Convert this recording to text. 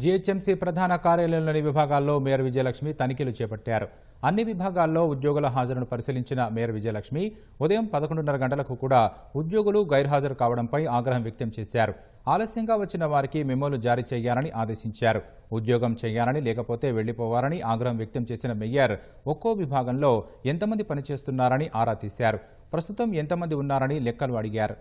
GHMC ప్రధాన కార్యాలయంలోని విభాగాల్లో mayor Vijayalakshmi తనిఖీలు చేపట్టారు అన్ని విభాగాల్లో ఉద్యోగుల హాజరును పరిశీలించిన మేయర్ విజయలక్ష్మి ఉదయం పదకొండున్నర గంటలకు కూడా ఉద్యోగులు గైర్హాజరు కావడంపై ఆగ్రహం వ్యక్తం చేశారు ఆలస్యంగా వచ్చిన వారికి మెమోలు జారీ చేయాలని ఆదేశించారు ఉద్యోగం చేయాలని లేకపోతే వెళ్లిపోవాలని ఆగ్రహం వ్యక్తం చేసిన మేయర్ ఒక్కో విభాగంలో ఎంతమంది పనిచేస్తున్నారని ఆరా తీశారు ప్రస్తుతం ఎంతమంది ఉన్నారని లెక్కలు అడిగారు